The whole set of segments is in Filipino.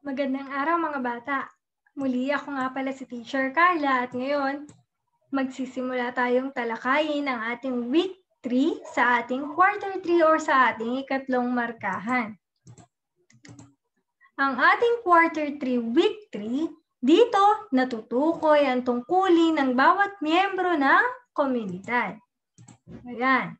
Magandang araw mga bata. Muli ako nga pala si Teacher Carla at ngayon magsisimula tayong talakayin ang ating week 3 sa ating quarter 3 or sa ating ikatlong markahan. Ang ating quarter 3 week 3, dito natutukoy ang tungkulin ng bawat miyembro ng komunidad. Ayan.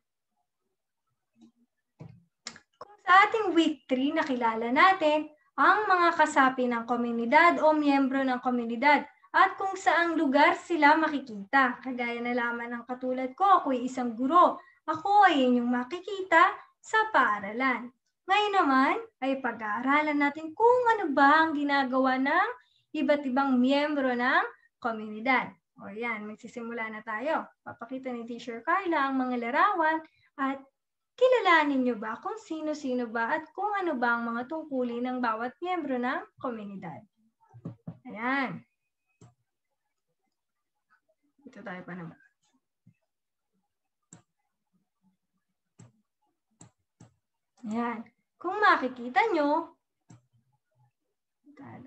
sa ating week 3 nakilala natin ang mga kasapi ng komunidad o miyembro ng komunidad at kung saang lugar sila makikita. Kagaya na lamang ng katulad ko, ako'y isang guro. Ako ay inyong makikita sa paaralan. Ngayon naman ay pag-aaralan natin kung ano ba ang ginagawa ng iba't ibang miyembro ng komunidad. O yan, magsisimula na tayo. Papakita ni Teacher Carla ang mga larawan at kilalanin ninyo ba kung sino-sino ba at kung ano ba ang mga tungkulin ng bawat miyembro ng komunidad. Ayan. Ito tayo pa naman. Ayan. Kung makikita nyo, ah,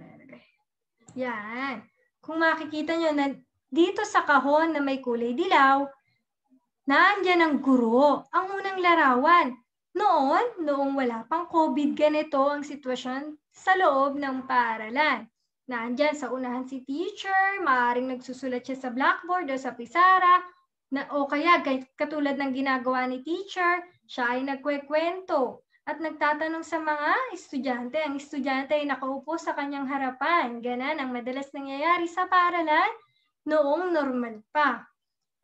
yan. Kung makikita nyo na dito sa kahon na may kulay dilaw, Naandyan ang guro, ang unang larawan. Noon, noong wala pang COVID, ganito ang sitwasyon sa loob ng paaralan. Naandyan sa unahan si teacher, maaring nagsusulat siya sa blackboard o sa pisara, na, o kaya katulad ng ginagawa ni teacher, siya ay nagkwekwento at nagtatanong sa mga estudyante. Ang estudyante ay nakaupo sa kanyang harapan. Ganan ang madalas nangyayari sa paaralan noong normal pa.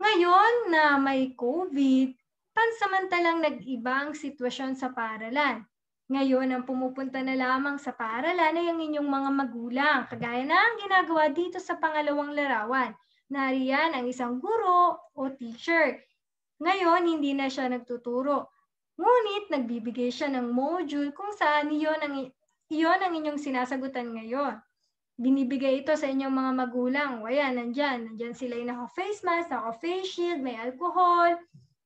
Ngayon na may COVID, pansamantalang nag-iba ang sitwasyon sa paralan. Ngayon, ang pumupunta na lamang sa paralan ay ang inyong mga magulang, kagaya na ang ginagawa dito sa pangalawang larawan. Nariyan ang isang guro o teacher. Ngayon, hindi na siya nagtuturo. Ngunit, nagbibigay siya ng module kung saan iyon ang, iyon ang inyong sinasagutan ngayon binibigay ito sa inyong mga magulang. O ayan, nandyan. Nandyan sila yung naka-face mask, naka-face shield, may alcohol.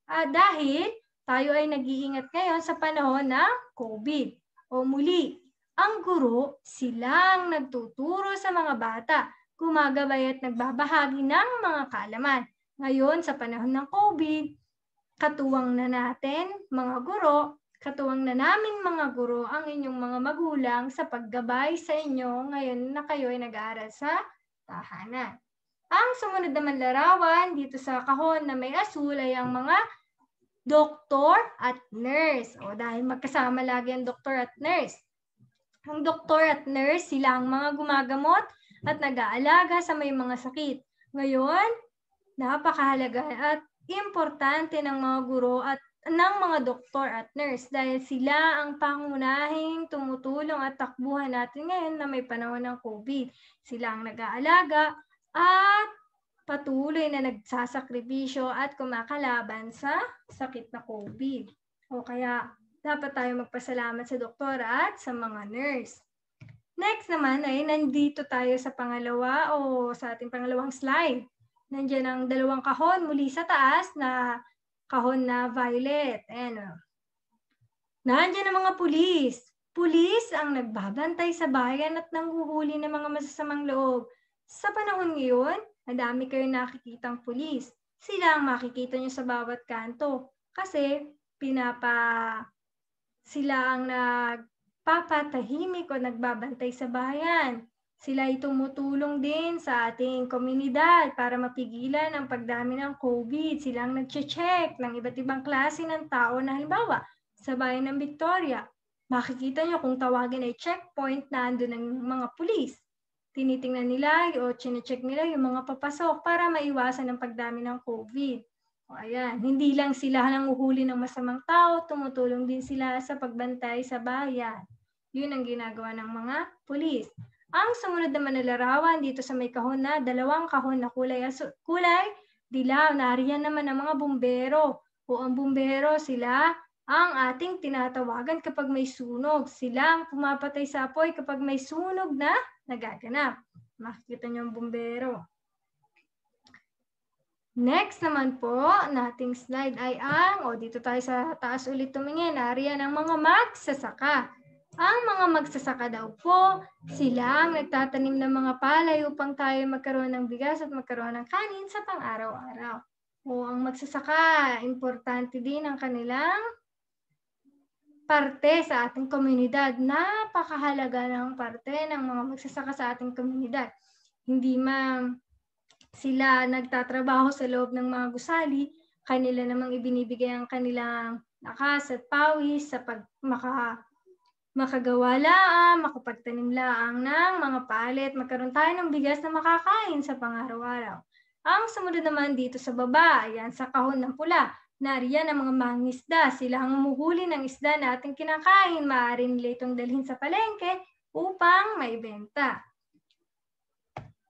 Uh, dahil tayo ay nag-iingat ngayon sa panahon ng COVID. O muli, ang guro silang nagtuturo sa mga bata, gumagabay at nagbabahagi ng mga kaalaman. Ngayon, sa panahon ng COVID, katuwang na natin, mga guro, Katuwang na namin mga guro ang inyong mga magulang sa paggabay sa inyo ngayon na kayo ay nag-aaral sa tahanan. Ang sumunod naman larawan dito sa kahon na may asul ay ang mga doktor at nurse. O dahil magkasama lagi ang doktor at nurse. Ang doktor at nurse, sila ang mga gumagamot at nag-aalaga sa may mga sakit. Ngayon, napakahalaga at importante ng mga guro at ng mga doktor at nurse dahil sila ang pangunahing tumutulong at takbuhan natin ngayon na may panahon ng COVID. Sila ang nag-aalaga at patuloy na nagsasakripisyo at kumakalaban sa sakit na COVID. O kaya dapat tayo magpasalamat sa doktor at sa mga nurse. Next naman ay nandito tayo sa pangalawa o sa ating pangalawang slide. Nandiyan ang dalawang kahon muli sa taas na kahon na violet. Ano? o. Oh. Nandiyan ang mga pulis. Pulis ang nagbabantay sa bayan at nanghuhuli ng mga masasamang loob. Sa panahon ngayon, madami kayong nakikitang pulis. Sila ang makikita nyo sa bawat kanto kasi pinapa sila ang nagpapatahimik o nagbabantay sa bayan. Sila ay tumutulong din sa ating komunidad para mapigilan ang pagdami ng COVID. Sila ang nag-check ng iba't ibang klase ng tao na halimbawa sa bayan ng Victoria. Makikita nyo kung tawagin ay checkpoint na ando ng mga pulis. Tinitingnan nila o chinecheck nila yung mga papasok para maiwasan ang pagdami ng COVID. O ayan, hindi lang sila nanguhuli ng masamang tao, tumutulong din sila sa pagbantay sa bayan. Yun ang ginagawa ng mga pulis. Ang sumunod naman na larawan dito sa may kahon na dalawang kahon na kulay, kulay dilaw. Nariyan naman ang mga bumbero. O ang bumbero, sila ang ating tinatawagan kapag may sunog. Sila ang pumapatay sa apoy kapag may sunog na nagaganap. Makikita niyo ang bumbero. Next naman po, nating slide ay ang, o dito tayo sa taas ulit tumingin, ariyan ang mga magsasaka. Ang mga magsasaka daw po, sila ang nagtatanim ng mga palay upang tayo magkaroon ng bigas at magkaroon ng kanin sa pang-araw-araw. O ang magsasaka, importante din ang kanilang parte sa ating komunidad. Napakahalaga ng parte ng mga magsasaka sa ating komunidad. Hindi man sila nagtatrabaho sa loob ng mga gusali, kanila namang ibinibigay ang kanilang lakas at pawis sa pag makagawa laang, makapagtanim laang ng mga palit, magkaroon tayo ng bigas na makakain sa pangaraw-araw. Ang sumunod naman dito sa baba, ayan, sa kahon ng pula, nariyan ang mga mangisda. Sila ang umuhuli ng isda na ating kinakain. Maaari nila itong dalhin sa palengke upang maibenta.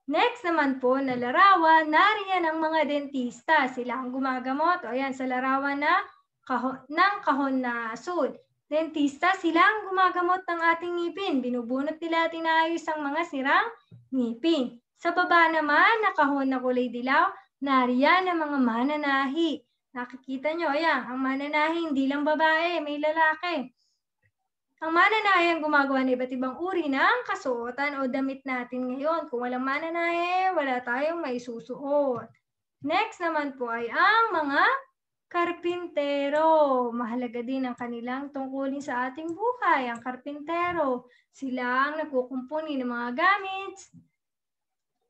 Next naman po na larawan, nariyan ang mga dentista. Sila ang gumagamot. O ayan, sa larawan na kahon, ng kahon na asul. Dentista sila ang gumagamot ng ating ngipin. Binubunot nila at inaayos ang mga sirang ngipin. Sa baba naman, nakahon na kulay dilaw, nariyan ang mga mananahi. Nakikita nyo, ayan, ang mananahi hindi lang babae, may lalaki. Ang mananahi ang gumagawa ng iba't ibang uri ng kasuotan o damit natin ngayon. Kung walang mananahi, wala tayong maisusuot. Next naman po ay ang mga Karpintero, mahalaga din ang kanilang tungkulin sa ating buhay, ang karpintero. Sila ang nagkukumpuni ng mga gamit.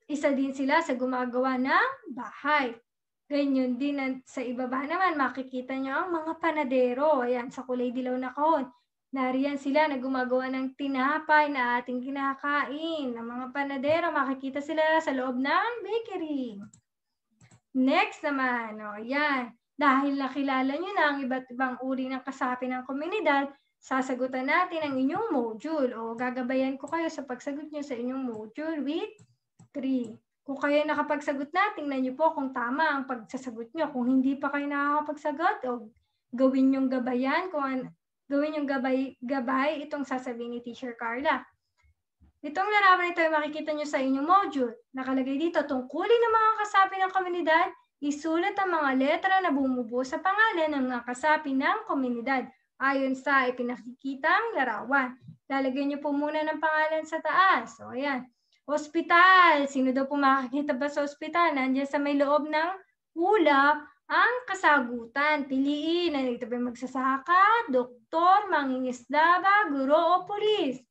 Isa din sila sa gumagawa ng bahay. Ganyan din ang, sa ibaba naman, makikita nyo ang mga panadero. Ayan, sa kulay dilaw na kahon. Nariyan sila na gumagawa ng tinapay na ating kinakain. Ang mga panadero, makikita sila sa loob ng bakery. Next naman, o, oh, ayan dahil nakilala nyo na ang iba't ibang uri ng kasapi ng komunidad, sasagutan natin ang inyong module o gagabayan ko kayo sa pagsagot nyo sa inyong module with 3. Kung kayo nakapagsagot na, tingnan nyo po kung tama ang pagsasagot nyo. Kung hindi pa kayo nakakapagsagot, o gawin yung gabayan, kung an, gawin yung gabay, gabay itong sasabihin ni Teacher Carla. Itong larawan ito ay makikita nyo sa inyong module. Nakalagay dito, tungkulin ng mga kasapi ng komunidad, Isulat ang mga letra na bumubuo sa pangalan ng mga kasapi ng komunidad ayon sa ipinakikitang larawan. Lalagyan niyo po muna ng pangalan sa taas. O ayan. Hospital. Sino daw po makakita ba sa hospital? Nandiyan sa may loob ng ulap ang kasagutan. Piliin. Nandito ba magsasaka, doktor, mangingisda ba, guro o pulis?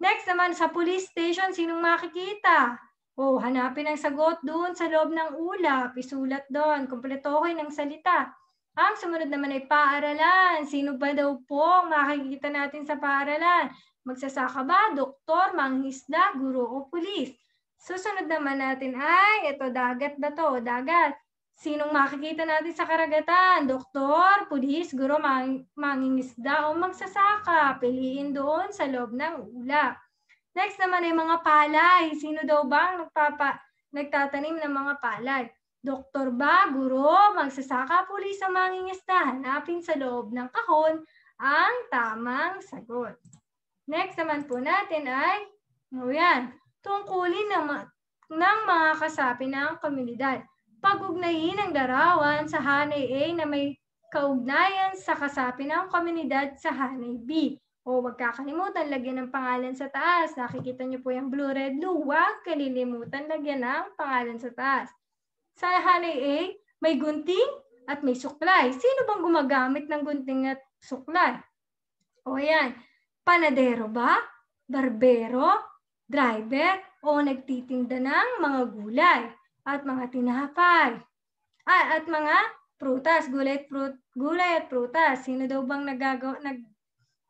Next naman, sa police station, sinong makikita? Oh, hanapin ang sagot doon sa loob ng ulap. Isulat doon. Kompletohin ng salita. Ang sumunod naman ay paaralan. Sino ba daw po makikita natin sa paaralan? Magsasaka ba? Doktor, manghisda, guro o pulis? Susunod naman natin ay, ito dagat ba to? Dagat. Sinong makikita natin sa karagatan? Doktor, pulis, guro, mang mangingisda o magsasaka. Piliin doon sa loob ng ulap. Next naman ay mga palay. Sino daw ba ang nagpapa, nagtatanim ng mga palay? Doktor ba, guro, magsasaka, puli sa mangingisda, hanapin sa loob ng kahon ang tamang sagot. Next naman po natin ay, o ano yan, tungkulin ng, ng mga kasapi ng komunidad. Pagugnayin ang darawan sa hanay A na may kaugnayan sa kasapi ng komunidad sa hanay B. O huwag kakalimutan, lagyan ng pangalan sa taas. Nakikita niyo po yung blue, red, blue. Huwag kalilimutan, lagyan ng pangalan sa taas. Sa hanay A, may gunting at may suklay. Sino bang gumagamit ng gunting at suklay? O yan, panadero ba? Barbero? Driver? O nagtitinda ng mga gulay at mga tinapay? Ah, at mga prutas, gulay at, prut, gulay at prutas. Sino daw bang nagagawa, nag,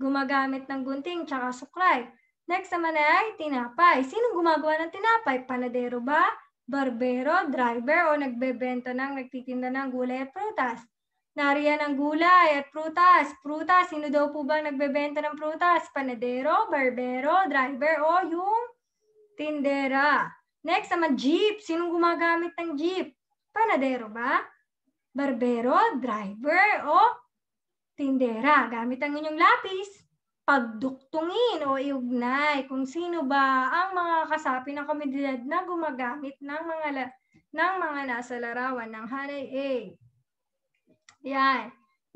gumagamit ng gunting tsaka suklay. Next naman ay tinapay. Sinong gumagawa ng tinapay? Panadero ba? Barbero, driver, o nagbebenta ng nagtitinda ng gulay at prutas? Nariyan ang gulay at prutas. Prutas, sino daw po ba nagbebenta ng prutas? Panadero, barbero, driver, o yung tindera. Next naman, jeep. Sinong gumagamit ng jeep? Panadero ba? Barbero, driver, o tindera. Gamit ang inyong lapis, pagduktungin o iugnay kung sino ba ang mga kasapi ng komunidad na gumagamit ng mga la- ng mga nasa larawan ng Hanay A. Yan.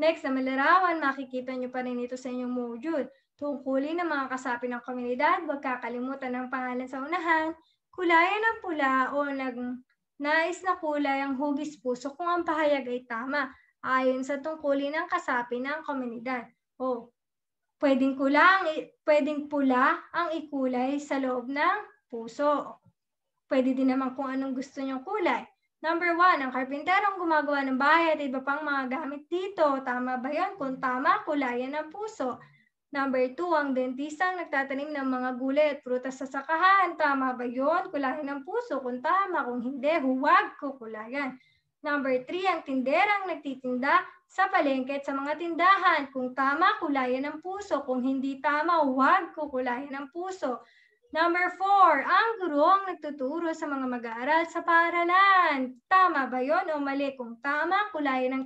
Next, sa malarawan, makikita nyo pa rin ito sa inyong module. Tungkulin ng mga kasapi ng komunidad, huwag kakalimutan ang pangalan sa unahan, kulayan ng pula o nag, nais na kulay ang hugis puso kung ang pahayag ay tama ayon sa tungkulin ng kasapi ng komunidad. O, pwedeng, kulang, pwedeng pula ang ikulay sa loob ng puso. Pwede din naman kung anong gusto niyong kulay. Number one, ang karpinterong gumagawa ng bahay at iba pang mga gamit dito. Tama ba yan? Kung tama, kulayan ang puso. Number two, ang dentistang nagtatanim ng mga gulay at prutas sa sakahan. Tama ba yon? Kulayan ng puso. Kung tama, kung hindi, huwag kukulayan. Number 3, ang tinderang nagtitinda sa palengke sa mga tindahan. Kung tama, kulayan ng puso. Kung hindi tama, huwag kukulayan ng puso. Number 4, ang guro ang nagtuturo sa mga mag-aaral sa paaralan. Tama ba yon o mali? Kung tama, kulayan ng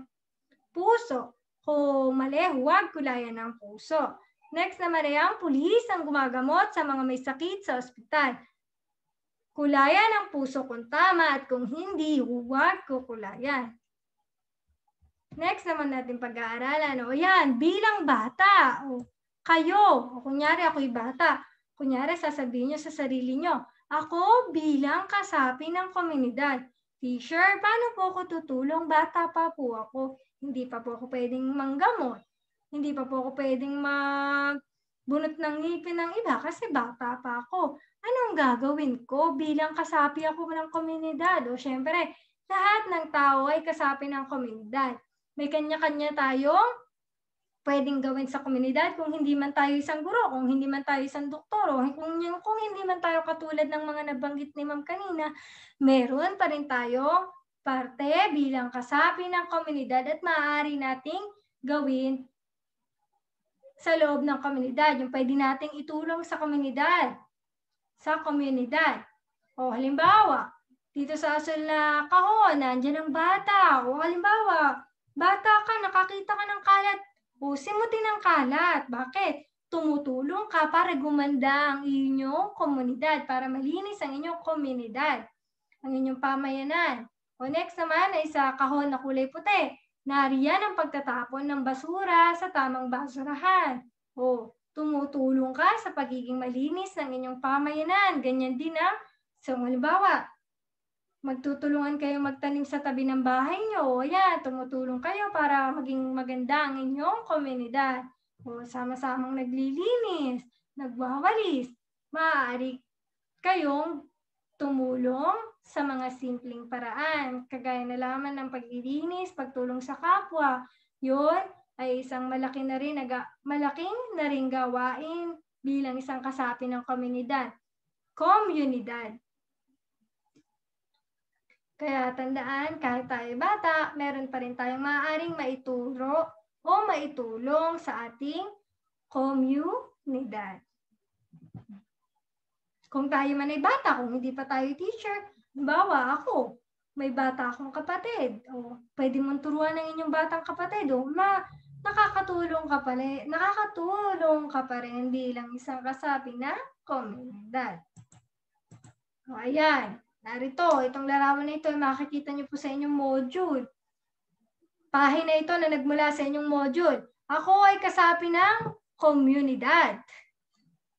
puso. Kung mali, huwag kulayan ng puso. Next naman ay ang pulis ang gumagamot sa mga may sakit sa ospital. Kulayan ang puso kung tama at kung hindi, huwag ko kulayan. Next naman natin pag-aaralan. O yan, bilang bata. O kayo. O kunyari ako'y bata. Kunyari sasabihin nyo sa sarili nyo. Ako bilang kasapi ng komunidad. Teacher, paano po ako tutulong? Bata pa po ako. Hindi pa po ako pwedeng manggamot. Hindi pa po ako pwedeng mag Bunot ng ngipin ng iba kasi bata pa ako. Anong gagawin ko bilang kasapi ako ng komunidad? O syempre, lahat ng tao ay kasapi ng komunidad. May kanya-kanya tayong pwedeng gawin sa komunidad kung hindi man tayo isang guro, kung hindi man tayo isang doktor, o kung, kung hindi man tayo katulad ng mga nabanggit ni ma'am kanina, meron pa rin tayong parte bilang kasapi ng komunidad at maaari nating gawin sa loob ng komunidad. Yung pwede nating itulong sa komunidad. Sa komunidad. O halimbawa, dito sa asul na kahon, nandiyan ang bata. O halimbawa, bata ka, nakakita ka ng kalat. Pusin simutin din ang kalat. Bakit? Tumutulong ka para gumanda ang inyong komunidad, para malinis ang inyong komunidad, ang inyong pamayanan. O next naman ay sa kahon na kulay puti. Nariyan ang pagtatapon ng basura sa tamang basurahan. O, tumutulong ka sa pagiging malinis ng inyong pamayanan. Ganyan din ang, so halimbawa, magtutulungan kayo magtanim sa tabi ng bahay nyo. O yan, tumutulong kayo para maging maganda ang inyong komunidad. O sama-samang naglilinis, nagwawalis. Maaari kayong tumulong sa mga simpleng paraan, kagaya na lamang ng paglilinis, pagtulong sa kapwa. Yun ay isang malaki na rin, naga, malaking na rin gawain bilang isang kasapi ng komunidad. Komunidad. Kaya tandaan, kahit tayo bata, meron pa rin tayong maaaring maituro o maitulong sa ating komunidad. Kung tayo man ay bata, kung hindi pa tayo teacher, Halimbawa, ako, may bata akong kapatid. O, pwede mong turuan ng inyong batang kapatid. O, ma, nakakatulong ka pa nakakatulong ka pa rin bilang isang kasapi na komendad. O, ayan. Narito, itong larawan na ito, makikita niyo po sa inyong module. Pahina ito na nagmula sa inyong module. Ako ay kasapi ng komunidad.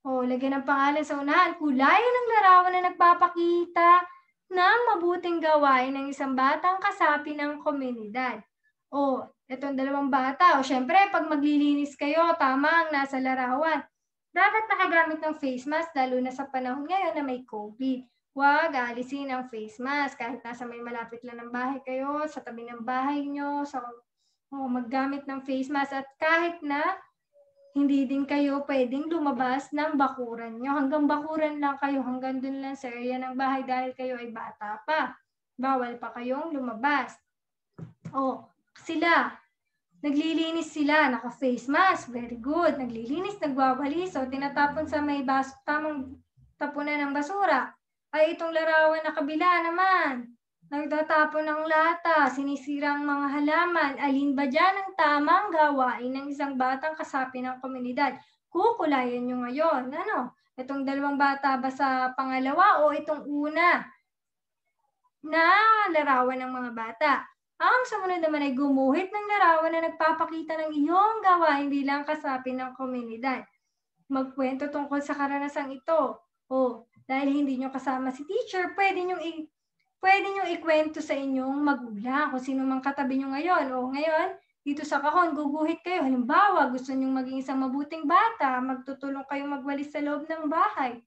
O, lagyan ng pangalan sa unahan. Kulayan ng larawan na nagpapakita ng mabuting gawain ng isang batang kasapi ng komunidad. O, itong dalawang bata. O, syempre, pag maglilinis kayo, tama ang nasa larawan. Dapat nakagamit ng face mask, lalo na sa panahon ngayon na may COVID. Huwag alisin ang face mask. Kahit nasa may malapit lang ng bahay kayo, sa tabi ng bahay nyo, so, o, maggamit ng face mask. At kahit na hindi din kayo pwedeng lumabas ng bakuran nyo. Hanggang bakuran lang kayo, hanggang dun lang sa area ng bahay dahil kayo ay bata pa. Bawal pa kayong lumabas. O, sila, naglilinis sila, naka-face mask, very good. Naglilinis, nagwawalis, o tinatapon sa may bas tamang tapunan ng basura. Ay, itong larawan na kabila naman, Nagtatapon ng lata, sinisirang mga halaman, alin ba dyan ang tamang gawain ng isang batang kasapi ng komunidad? Kukulayan nyo ngayon. Ano? Itong dalawang bata ba sa pangalawa o itong una na larawan ng mga bata? Ang sumunod naman ay gumuhit ng larawan na nagpapakita ng iyong gawain bilang kasapi ng komunidad. Magkwento tungkol sa karanasang ito. O, oh, dahil hindi nyo kasama si teacher, pwede nyo pwede nyo ikwento sa inyong magulang kung sino mang katabi nyo ngayon. O ngayon, dito sa kahon, guguhit kayo. Halimbawa, gusto nyong maging isang mabuting bata, magtutulong kayo magwalis sa loob ng bahay.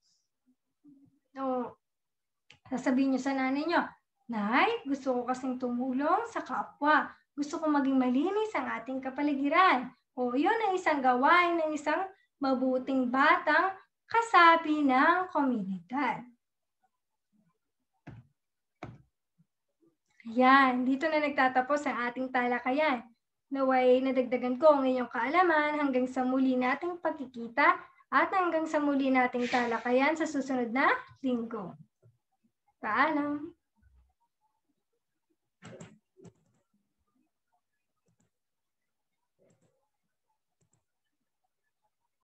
O, sasabihin nyo sa nanay nyo, Nay, gusto ko kasing tumulong sa kapwa. Gusto ko maging malinis ang ating kapaligiran. O, yun ang isang gawain ng isang mabuting batang kasabi ng komunidad. Yan, dito na nagtatapos ang ating talakayan. Naway nadagdagan ko ang inyong kaalaman hanggang sa muli nating pagkikita at hanggang sa muli nating talakayan sa susunod na linggo. Paalam!